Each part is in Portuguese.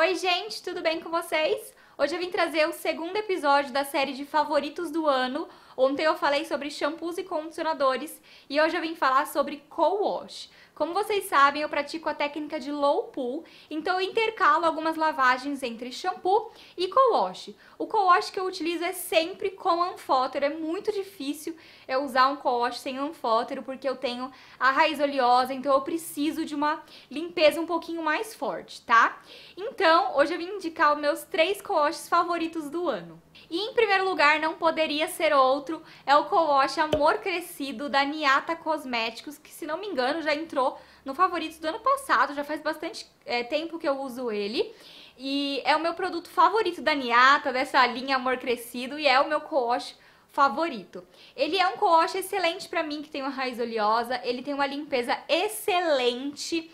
Oi, gente, tudo bem com vocês? Hoje eu vim trazer o segundo episódio da série de favoritos do ano Ontem eu falei sobre shampoos e condicionadores e hoje eu vim falar sobre co-wash. Como vocês sabem, eu pratico a técnica de low pull, então eu intercalo algumas lavagens entre shampoo e co-wash. O co-wash que eu utilizo é sempre com anfótero, é muito difícil eu usar um co-wash sem anfótero porque eu tenho a raiz oleosa, então eu preciso de uma limpeza um pouquinho mais forte, tá? Então, hoje eu vim indicar os meus três co-washes favoritos do ano. E em primeiro lugar, não poderia ser outro, é o co-wash Amor Crescido da Niata Cosméticos, que se não me engano já entrou no Favoritos do ano passado, já faz bastante é, tempo que eu uso ele. E é o meu produto favorito da Niata, dessa linha Amor Crescido, e é o meu co-wash favorito. Ele é um co-wash excelente para mim, que tem uma raiz oleosa, ele tem uma limpeza excelente,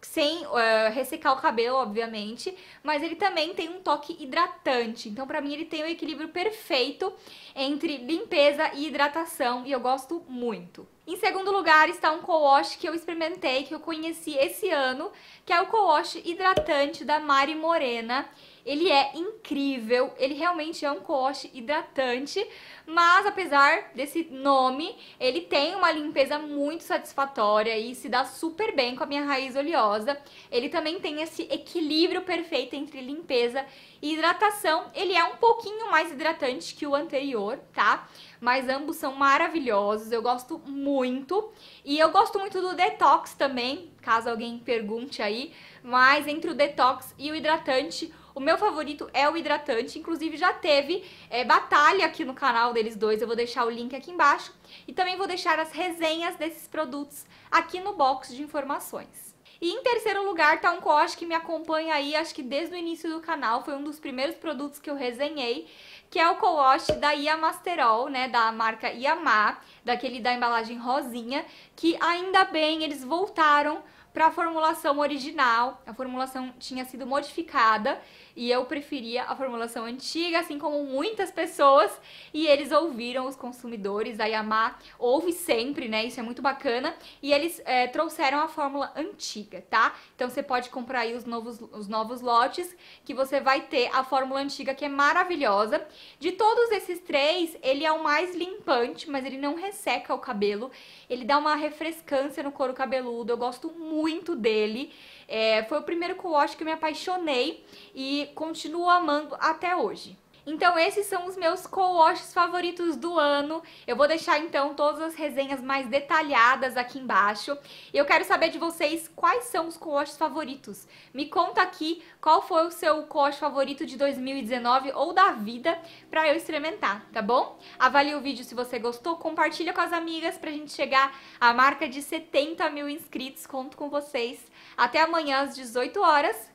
sem uh, ressecar o cabelo, obviamente, mas ele também tem um toque hidratante. Então, para mim, ele tem o um equilíbrio perfeito entre limpeza e hidratação e eu gosto muito. Em segundo lugar está um co-wash que eu experimentei, que eu conheci esse ano, que é o co-wash hidratante da Mari Morena. Ele é incrível, ele realmente é um co-wash hidratante, mas apesar desse nome, ele tem uma limpeza muito satisfatória e se dá super bem com a minha raiz oleosa. Ele também tem esse equilíbrio perfeito entre limpeza e hidratação. Ele é um pouquinho mais hidratante que o anterior, tá? Mas ambos são maravilhosos, eu gosto muito muito. E eu gosto muito do detox também, caso alguém pergunte aí. Mas entre o detox e o hidratante, o meu favorito é o hidratante, inclusive já teve é, batalha aqui no canal deles dois, eu vou deixar o link aqui embaixo. E também vou deixar as resenhas desses produtos aqui no box de informações. E em terceiro lugar tá um coach que me acompanha aí, acho que desde o início do canal, foi um dos primeiros produtos que eu resenhei, que é o co-wash da Yamasterol, né, da marca Yamaha, daquele da embalagem rosinha, que ainda bem eles voltaram para a formulação original. A formulação tinha sido modificada e eu preferia a formulação antiga, assim como muitas pessoas, e eles ouviram os consumidores, a Yamaha ouve sempre, né? Isso é muito bacana. E eles é, trouxeram a fórmula antiga, tá? Então você pode comprar aí os novos, os novos lotes, que você vai ter a fórmula antiga, que é maravilhosa. De todos esses três, ele é o mais limpante, mas ele não resseca o cabelo. Ele dá uma refrescância no couro cabeludo. Eu gosto muito muito dele. É, foi o primeiro co watch que eu me apaixonei e continuo amando até hoje. Então esses são os meus co-washes favoritos do ano. Eu vou deixar então todas as resenhas mais detalhadas aqui embaixo. E eu quero saber de vocês quais são os co-washes favoritos. Me conta aqui qual foi o seu co-wash favorito de 2019 ou da vida para eu experimentar, tá bom? Avalie o vídeo se você gostou, compartilha com as amigas pra gente chegar à marca de 70 mil inscritos. Conto com vocês. Até amanhã às 18 horas.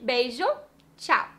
Beijo, tchau!